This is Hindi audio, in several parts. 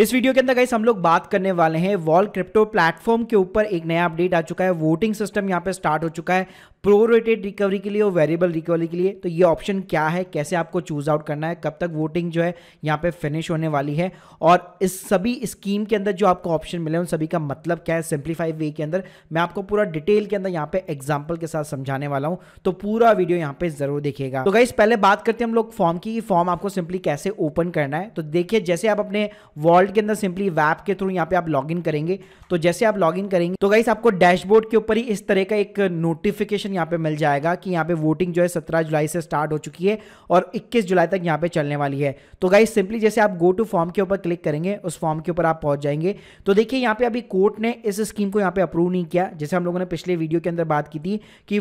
इस वीडियो के अंदर गाइस हम लोग बात करने वाले हैं वॉल क्रिप्टो प्लेटफॉर्म के ऊपर एक नया अपडेट आ चुका है वोटिंग सिस्टम यहाँ पे स्टार्ट हो चुका है प्रोरेटेड रिकवरी के लिए और वेरिएबल रिकवरी के लिए तो ये ऑप्शन क्या है कैसे आपको चूज आउट करना है कब तक वोटिंग जो है यहाँ पे फिनिश होने वाली है और इस सभी स्कीम के अंदर जो आपको ऑप्शन मिले उन सभी का मतलब क्या है सिंप्लीफाइड वे के अंदर मैं आपको पूरा डिटेल के अंदर यहाँ पे एग्जाम्पल के साथ समझाने वाला हूँ तो पूरा वीडियो यहाँ पे जरूर देखेगा तो गाइस पहले बात करते हैं हम लोग फॉर्म की फॉर्म आपको सिंपली कैसे ओपन करना है तो देखिए जैसे आप अपने वॉल डिफॉल्ट के अंदर सिंपली वैप के थ्रू यहाँ पे आप लॉग करेंगे तो जैसे आप लॉग करेंगे तो गाइस आपको डैशबोर्ड के ऊपर ही इस तरह का एक नोटिफिकेशन यहाँ पे मिल जाएगा कि यहाँ पे वोटिंग जो है सत्रह जुलाई से स्टार्ट हो चुकी है और इक्कीस जुलाई तक यहाँ पे चलने वाली है तो गाइस सिंपली जैसे आप गो टू फॉर्म के ऊपर क्लिक करेंगे उस फॉर्म के ऊपर आप पहुंच जाएंगे तो देखिए यहाँ पे अभी कोर्ट ने इस स्कीम को यहाँ पे अप्रूव नहीं किया जैसे हम लोगों ने पिछले वीडियो के अंदर बात की थी कि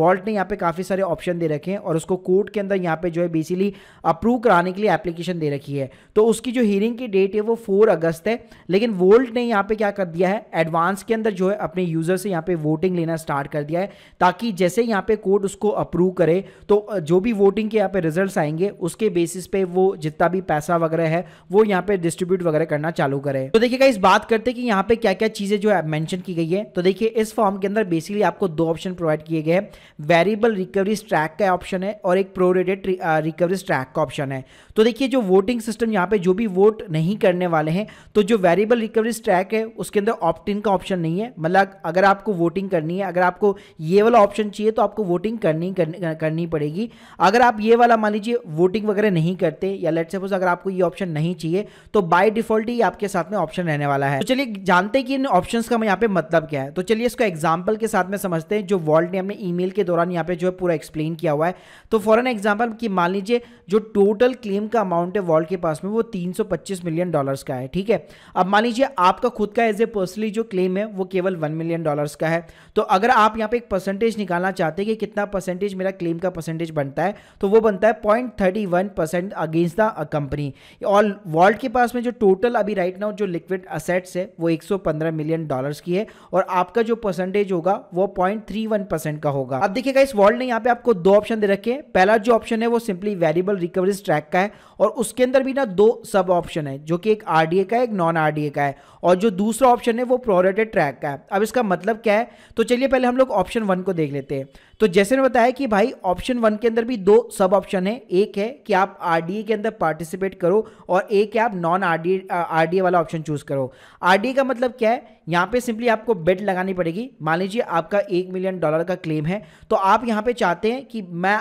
वॉल्ट ने यहाँ पे काफी सारे ऑप्शन दे रखे हैं और उसको कोर्ट के अंदर यहाँ पे जो है बेसिकली अप्रूव कराने के लिए एप्लीकेशन दे रखी है तो उसकी जो हियरिंग की डेट है वो फोर अगस्त है लेकिन वोल्ट ने यहाँ पे क्या कर दिया है एडवांस के अंदर जो है अपने यूजर से यहाँ पे वोटिंग लेना स्टार्ट कर दिया है ताकि जैसे यहाँ पे कोर्ट उसको अप्रूव करे तो जो भी वोटिंग के यहाँ पे रिजल्ट आएंगे उसके बेसिस पे वो जितना भी पैसा वगैरह है वो यहाँ पे डिस्ट्रीब्यूट वगैरह करना चालू करे तो देखिएगा इस बात करते कि यहाँ पे क्या क्या चीजें जो है मैंशन की गई है तो देखिए इस फॉर्म के अंदर बेसिकली आपको दो ऑप्शन प्रोवाइड किए गए हैं वेरिएबल रिकवरी ट्रैक का ऑप्शन है और एक प्रोरेटेड रिकवरी ट्रैक का ऑप्शन है तो देखिए जो वोटिंग सिस्टम यहाँ पे जो भी वोट नहीं करने वाले हैं तो जो वेरिएबल रिकवरी ट्रैक है उसके अंदर ऑप्ट इन का ऑप्शन नहीं है मतलब अगर आपको वोटिंग करनी है अगर आपको ये वाला ऑप्शन चाहिए तो आपको वोटिंग करनी करनी पड़ेगी अगर आप ये वाला मान लीजिए वोटिंग वगैरह नहीं करते या लेट सपोज अगर आपको ये ऑप्शन नहीं चाहिए तो बाई डिफॉल्ट ही आपके साथ में ऑप्शन रहने वाला है तो चलिए जानते हैं कि इन ऑप्शन का यहाँ पे मतलब क्या है तो चलिए इसको एग्जाम्पल के साथ में समझते हैं जो वॉल्ट ने हमने ई के दौरान यहाँ पे जो है पूरा एक्सप्लेन किया हुआ है तो फॉर एन एग्जाम्पल कि मान लीजिए जो टोटल क्लेम का अमाउंट है वॉल्ट के पास में वो 325 मिलियन डॉलर्स का है ठीक है अब मान लीजिए आपका खुद का एज ए पर्सनली जो क्लेम है वो केवल वन मिलियन डॉलर्स का है तो अगर आप यहाँ पे एक परसेंटेज निकालना चाहते हैं कि कितना परसेंटेज मेरा क्लेम का परसेंटेज बनता है तो वो बनता है point thirty one percent against the company और वर्ल्ड के पास में जो टोटल अभी राइट नाउ जो लिक्विड असेट्स है वो एक मिलियन डॉलर्स की है और आपका जो परसेंटेज होगा वो पॉइंट का होगा अब देखिएगा इस वर्ल्ड ने यहाँ पे आपको दो ऑप्शन दे रखे हैं पहला जो ऑप्शन है वो सिंपली वेरिएबल रिकवरीज ट्रैक का है और उसके अंदर भी ना दो सब ऑप्शन है जो कि एक आरडीए का है एक नॉन आरडीए का है और जो दूसरा ऑप्शन है वो प्रोरेटेड ट्रैक का है अब इसका मतलब क्या है तो चलिए पहले हम लोग ऑप्शन वन को देख लेते हैं तो जैसे ने बताया कि भाई ऑप्शन वन के अंदर भी दो सब ऑप्शन है एक है कि आप आरडीए के अंदर पार्टिसिपेट करो और एक है आप नॉन आरडीए आरडीए वाला ऑप्शन चूज करो आरडीए का मतलब क्या है यहाँ पे सिंपली आपको बेड लगानी पड़ेगी मान लीजिए आपका एक मिलियन डॉलर का क्लेम है तो आप यहाँ पे चाहते हैं कि मैं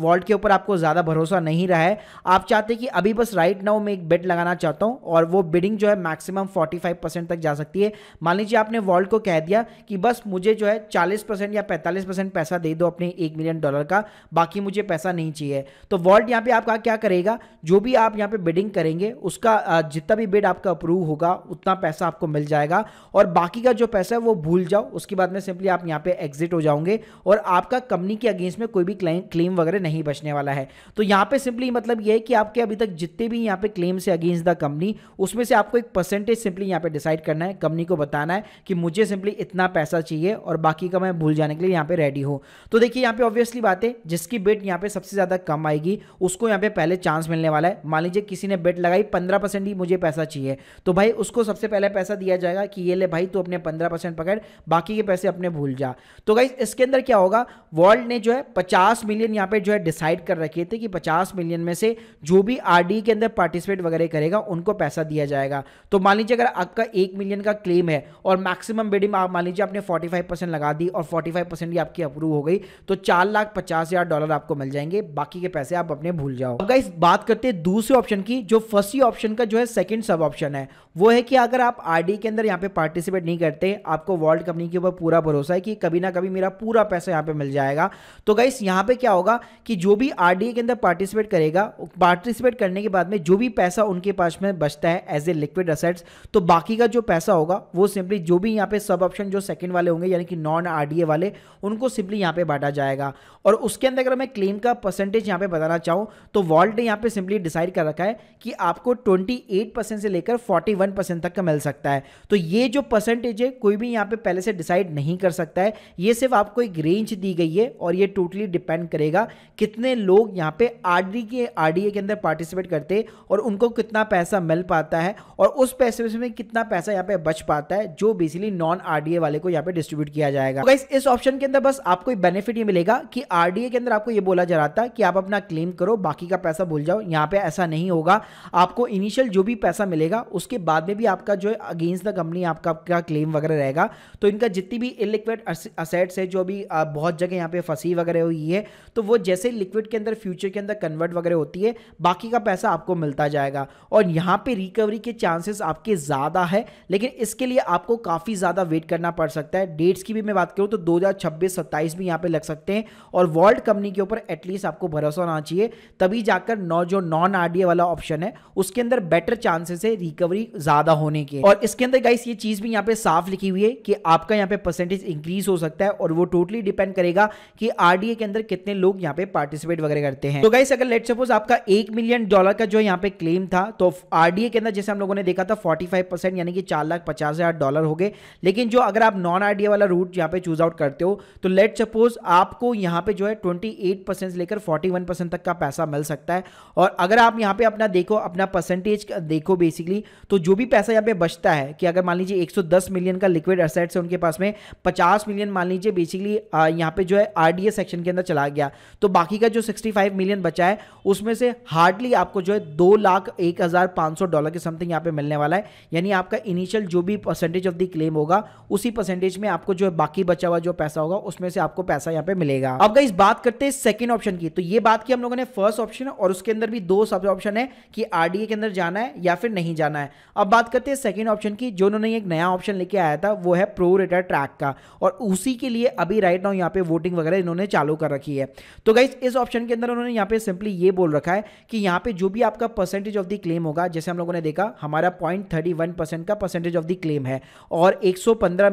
वॉल्ट के ऊपर आपको ज़्यादा भरोसा नहीं रहा है आप चाहते हैं कि अभी बस राइट नाउ मैं एक बेड लगाना चाहता हूँ और वो बिडिंग जो है मैक्सिमम 45 परसेंट तक जा सकती है मान लीजिए आपने वॉल्ट को कह दिया कि बस मुझे जो है चालीस परसेंट या पैंतालीस परसेंट पैसा दे दो अपने एक मिलियन डॉलर का बाकी मुझे पैसा नहीं चाहिए तो वॉल्ट यहाँ पे आपका क्या करेगा जो भी आप यहाँ पे बिडिंग करेंगे उसका जितना भी बिड आपका अप्रूव होगा उतना पैसा आपको मिल जाएगा और बाकी का जो पैसा है वो भूल जाओ उसके बाद में सिंपली आप यहाँ पे एग्जिट हो जाओगे और आपका कंपनी के अगेंस्ट में कोई भी क्लेम वगैरह नहीं बचने वाला है तो यहाँ पे सिंपली मतलब ये है कि आपके अभी तक जितने भी यहाँ पे क्लेम्स है अगेंस्ट द कंपनी उसमें से आपको एक परसेंटेज सिंपली यहाँ पे डिसाइड करना है कंपनी को बताना है कि मुझे सिंपली इतना पैसा चाहिए और बाकी का मैं भूल जाने के लिए यहाँ पे रेडी हूँ तो देखिए यहाँ पे ऑब्वियसली बात है जिसकी बेट यहाँ पे सबसे ज़्यादा कम आएगी उसको यहाँ पे पहले चांस मिलने वाला है मान लीजिए किसी ने बेट लगाई पंद्रह परसेंट ही मुझे पैसा चाहिए तो भाई उसको सबसे पहले पैसा दिया जाएगा कि ये ले भाई तू अपने पंद्रह परसेंट पकड़ बाकी के पैसे अपने भूल जा तो भाई इसके अंदर क्या होगा वर्ल्ड ने जो है पचास मिलियन यहाँ पे जो है डिसाइड कर रखे थे कि पचास मिलियन में से जो भी आर के अंदर पार्टिसिपेट वगैरह करेगा उनको पैसा दिया जाएगा तो मान लीजिए अगर आपका एक मिलियन का क्लेम है और मैक्सिमम बेडिंग मान लीजिए आपने फोर्टी लगा दी और फोर्टी भी आपकी अप्रूव हो गई होगी तो चार लाख पचास हजार डॉलर आपको मिल जाएंगे बाकी के पैसे आप अपने भूल जाओ अगर इस बात करते हैं दूसरे ऑप्शन की जो फर्स्ट ऑप्शन का जो है सेकंड सब ऑप्शन है वो है कि अगर आप आरडी के अंदर यहाँ पे पार्टिसिपेट नहीं करते आपको वर्ल्ड कंपनी के ऊपर पूरा भरोसा है कि कभी ना कभी मेरा पूरा पैसा यहाँ पे मिल जाएगा तो गाइस यहाँ पे क्या होगा कि जो भी आरडी के अंदर पार्टिसिपेट करेगा पार्टिसिपेट करने के बाद में जो भी पैसा उनके पास में बचता है एज ए लिक्विड असेट्स तो बाकी का जो पैसा होगा वो सिंपली जो भी यहाँ पे सब ऑप्शन जो सेकंड वाले होंगे यानी कि नॉन आरडीए वाले उनको सिंपली यहाँ पे बांटा जाएगा और उसके अंदर अगर मैं क्लेम का परसेंटेज यहाँ पे बताना चाहूँ तो वॉल्ट ने यहाँ पे सिंपली डिसाइड कर रखा है कि आपको 28 परसेंट से लेकर 41 परसेंट तक का मिल सकता है तो ये जो परसेंटेज है कोई भी यहाँ पे पहले से डिसाइड नहीं कर सकता है ये सिर्फ आपको एक रेंज दी गई है और ये टोटली डिपेंड करेगा कितने लोग यहाँ पे आर के आर के अंदर पार्टिसिपेट करते और उनको कितना पैसा मिल पाता है और उस पैसे में कितना पैसा यहाँ पे बच पाता है जो बेसिकली नॉन आर वाले को यहाँ पे डिस्ट्रीब्यूट किया जाएगा तो इस ऑप्शन के अंदर बस आपको बेनिफिट बेनिफिट ये मिलेगा कि आरडीए के अंदर आपको ये बोला जा रहा था कि आप अपना क्लेम करो बाकी का पैसा भूल जाओ यहाँ पे ऐसा नहीं होगा आपको इनिशियल जो भी पैसा मिलेगा उसके बाद में भी आपका जो अगेंस्ट द कंपनी आपका क्या क्लेम वगैरह रहेगा तो इनका जितनी भी इलिक्विड असेट्स है जो भी बहुत जगह यहाँ पे फंसी वगैरह हुई है तो वो जैसे लिक्विड के अंदर फ्यूचर के अंदर कन्वर्ट वगैरह होती है बाकी का पैसा आपको मिलता जाएगा और यहाँ पे रिकवरी के चांसेस आपके ज़्यादा है लेकिन इसके लिए आपको काफ़ी ज़्यादा वेट करना पड़ सकता है डेट्स की भी मैं बात करूँ तो दो हज़ार भी यहाँ पे पे लग सकते हैं और वॉल्ट कंपनी के ऊपर एटलीस्ट आपको भरोसा होना चाहिए तभी जाकर नौ जो नॉन आरडीए वाला ऑप्शन है उसके अंदर बेटर चांसेस है रिकवरी ज्यादा होने के और इसके अंदर गाइस ये चीज भी यहाँ पे साफ लिखी हुई है कि आपका यहाँ पे परसेंटेज इंक्रीज हो सकता है और वो टोटली डिपेंड करेगा कि आरडीए के अंदर कितने लोग यहाँ पे पार्टिसिपेट वगैरह करते हैं तो गाइस अगर लेट सपोज आपका एक मिलियन डॉलर का जो यहाँ पे क्लेम था तो आरडीए के अंदर जैसे हम लोगों ने देखा था फोर्टी यानी कि चार लाख पचास डॉलर हो गए लेकिन जो अगर आप नॉन आरडीए वाला रूट यहाँ पे चूज आउट करते हो तो लेट सपोज आपको यहाँ पे जो है 28 परसेंट से लेकर 41 परसेंट तक का पैसा मिल सकता है और अगर आप यहाँ पे अपना देखो अपना परसेंटेज देखो बेसिकली तो जो भी पैसा यहाँ पे बचता है कि अगर मान लीजिए 110 मिलियन का लिक्विड असेट्स है उनके पास में 50 मिलियन मान लीजिए बेसिकली यहाँ पे जो है आर सेक्शन के अंदर चला गया तो बाकी का जो सिक्सटी मिलियन बचा है उसमें से हार्डली आपको जो है दो लाख एक डॉलर के समथिंग यहाँ पे मिलने वाला है यानी आपका इनिशियल जो भी परसेंटेज ऑफ द क्लेम होगा उसी परसेंटेज में आपको जो है बाकी बचा हुआ जो पैसा होगा उसमें से आपको पैसा पैसा यहाँ पे मिलेगा अब गाइस बात करते हैं सेकंड ऑप्शन की तो ये बात की हम लोगों ने फर्स्ट ऑप्शन और उसके अंदर भी दो सब ऑप्शन है कि आरडीए के अंदर जाना है या फिर नहीं जाना है अब बात करते हैं सेकंड ऑप्शन की जो उन्होंने एक नया ऑप्शन लेके आया था वो है प्रो रेटर ट्रैक का और उसी के लिए अभी राइट नाउ यहाँ पे वोटिंग वगैरह इन्होंने चालू कर रखी है तो गाइज इस ऑप्शन के अंदर उन्होंने यहाँ पे सिंपली ये बोल रखा है कि यहाँ पे जो भी आपका परसेंटेज ऑफ द क्लेम होगा जैसे हम लोगों ने देखा हमारा पॉइंट का परसेंटेज ऑफ द क्लेम है और एक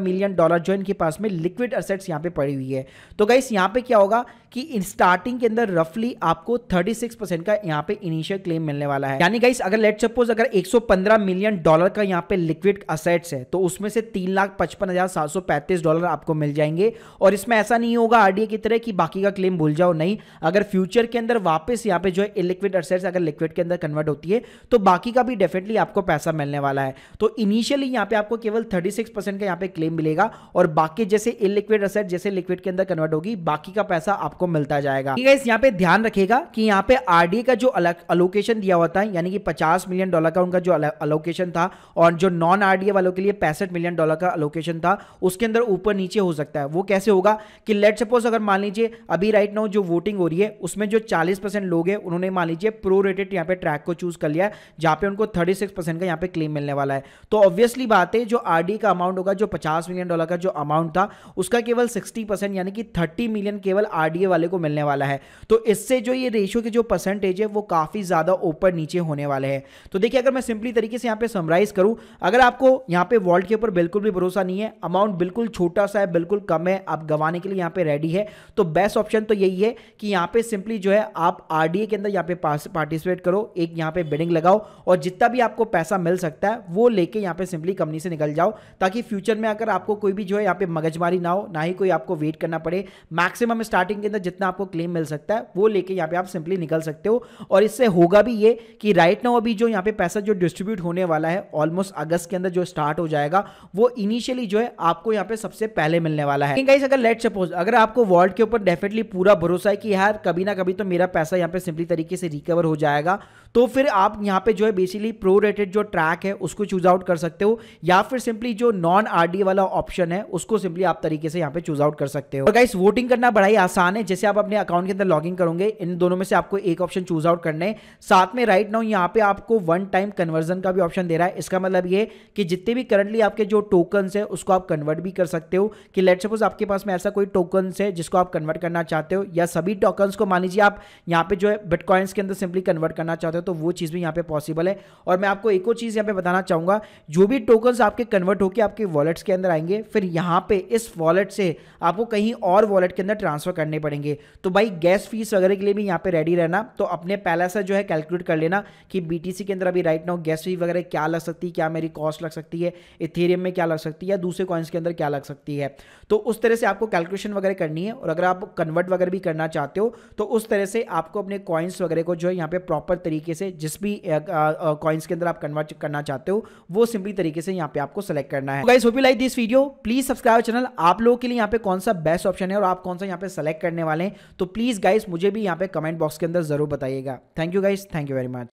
मिलियन डॉलर जो इनके पास में लिक्विड असेट्स यहाँ पे पड़ी हुई है तो गाइस यहां पे क्या होगा कि स्टार्टिंग के अंदर रफली आपको 36 परसेंट का यहाँ पे इनिशियल क्लेम मिलने वाला है यानी गाइस अगर लेट सपोज अगर 115 मिलियन डॉलर का यहाँ पे लिक्विड असेट्स है तो उसमें से तीन लाख पचपन हजार सात सौ पैंतीस डॉलर आपको मिल जाएंगे और इसमें ऐसा नहीं होगा आरडीए की तरह कि बाकी का क्लेम भूल जाओ नहीं अगर फ्यूचर के अंदर वापस यहाँ पे जो है इलिक्विड असेट्स अगर लिक्विड के अंदर कन्वर्ट होती है तो बाकी का भी डेफिनेटली आपको पैसा मिलने वाला है तो इनिशियली यहाँ पे आपको केवल थर्टी परसेंट का यहाँ पे क्लेम मिलेगा और बाकी जैसे इलिक्विड असेट जैसे लिक्विड के अंदर कन्वर्ट होगी बाकी का पैसा आपको आपको मिलता जाएगा ठीक यहाँ पे ध्यान रखेगा कि यहाँ पे आरडी का जो अलग अलोकेशन दिया हुआ था यानी कि 50 मिलियन डॉलर का उनका जो अलोकेशन था और जो नॉन आरडीए वालों के लिए पैंसठ मिलियन डॉलर का अलोकेशन था उसके अंदर ऊपर नीचे हो सकता है वो कैसे होगा कि लेट सपोज अगर मान लीजिए अभी राइट नाउ जो वोटिंग हो रही है उसमें जो चालीस लोग हैं उन्होंने मान लीजिए प्रो रेटेड यहाँ पे ट्रैक को चूज कर लिया जहाँ पे उनको थर्टी का यहाँ पे क्लेम मिलने वाला है तो ऑब्वियसली बात है जो आरडी का अमाउंट होगा जो पचास मिलियन डॉलर का जो अमाउंट था उसका केवल सिक्सटी यानी कि थर्टी मिलियन केवल आरडीए वाले को मिलने वाला है तो इससे जो ये रेशियो के जो परसेंटेज है वो काफ़ी ज़्यादा ऊपर नीचे होने वाले हैं तो देखिए अगर मैं सिंपली तरीके से यहाँ पे समराइज करूं अगर आपको यहाँ पे वॉल्ट के ऊपर बिल्कुल भी भरोसा नहीं है अमाउंट बिल्कुल छोटा सा है बिल्कुल कम है आप गंवाने के लिए यहाँ पे रेडी है तो बेस्ट ऑप्शन तो यही है कि यहाँ पे सिंपली जो है आप आर के अंदर यहाँ पे पार्टिसिपेट करो एक यहाँ पे बिल्डिंग लगाओ और जितना भी आपको पैसा मिल सकता है वो लेके यहाँ पे सिंपली कंपनी से निकल जाओ ताकि फ्यूचर में अगर आपको कोई भी जो है यहाँ पे मगजमारी ना हो ना ही कोई आपको वेट करना पड़े मैक्सिमम स्टार्टिंग के अंदर जितना आपको क्लेम मिल सकता है वो लेके यहाँ पे आप सिंपली निकल सकते हो और इससे होगा भी ये कि राइट नाउ अभी जो यहाँ पे पैसा जो डिस्ट्रीब्यूट होने वाला है ऑलमोस्ट अगस्त के अंदर जो स्टार्ट हो जाएगा वो इनिशियली जो है आपको यहाँ पे सबसे पहले मिलने वाला है गाइस अगर लेट सपोज अगर आपको वॉल्ट के ऊपर डेफिनेटली पूरा भरोसा है कि यार कभी ना कभी तो मेरा पैसा यहाँ पे सिंपली तरीके से रिकवर हो जाएगा तो फिर आप यहाँ पे जो है बेसिकली प्रो रेटेड जो ट्रैक है उसको चूज आउट कर सकते हो या फिर सिंपली जो नॉन आरडी वाला ऑप्शन है उसको सिंपली आप तरीके से यहाँ पे चूज आउट कर सकते हो और गाइस वोटिंग करना बड़ा ही आसान है में जैसे आप अपने अकाउंट के अंदर लॉगिन करोगे इन दोनों में से आपको एक ऑप्शन चूज आउट करने साथ में राइट नाउ यहाँ पे आपको वन टाइम कन्वर्जन का भी ऑप्शन दे रहा है इसका मतलब ये कि जितने भी करंटली आपके जो टोकन है उसको आप कन्वर्ट भी कर सकते हो कि लेट सपोज आपके पास में ऐसा कोई टोकन है जिसको आप कन्वर्ट करना चाहते हो या सभी टोकन को मान लीजिए आप यहाँ पे जो है बिटकॉइंस के अंदर सिंपली कन्वर्ट करना चाहते हो तो वो चीज़ भी यहाँ पे पॉसिबल है और मैं आपको एक और चीज़ यहाँ पे बताना चाहूंगा जो भी टोकन आपके कन्वर्ट होकर आपके वॉलेट्स के अंदर आएंगे फिर यहाँ पे इस वॉलेट से आपको कहीं और वॉलेट के अंदर ट्रांसफर करने पड़ेंगे पड़ेंगे तो भाई गैस फीस वगैरह के लिए भी यहाँ पे रेडी रहना तो अपने पहले से जो है कैलकुलेट कर लेना कि बी के अंदर अभी राइट नाउ गैस फीस वगैरह क्या लग सकती है क्या मेरी कॉस्ट लग सकती है इथेरियम में क्या लग सकती है दूसरे कॉइन्स के अंदर क्या लग सकती है तो उस तरह से आपको कैलकुलेशन वगैरह करनी है और अगर आप कन्वर्ट वगैरह भी करना चाहते हो तो उस तरह से आपको अपने कॉइन्स वगैरह को जो है यहाँ पे प्रॉपर तरीके से जिस भी कॉइन्स के अंदर आप कन्वर्ट करना चाहते हो वो सिंपली तरीके से यहाँ पे आपको सेलेक्ट करना है guys like this video please subscribe channel आप लोगों के लिए यहाँ पे कौन सा बेस्ट ऑप्शन है और आप कौन सा यहाँ पे सेलेक्ट करने वाले हैं तो प्लीज़ गाइस मुझे भी यहाँ पे कमेंट बॉक्स के अंदर ज़रूर बताइएगा thank you guys thank you very much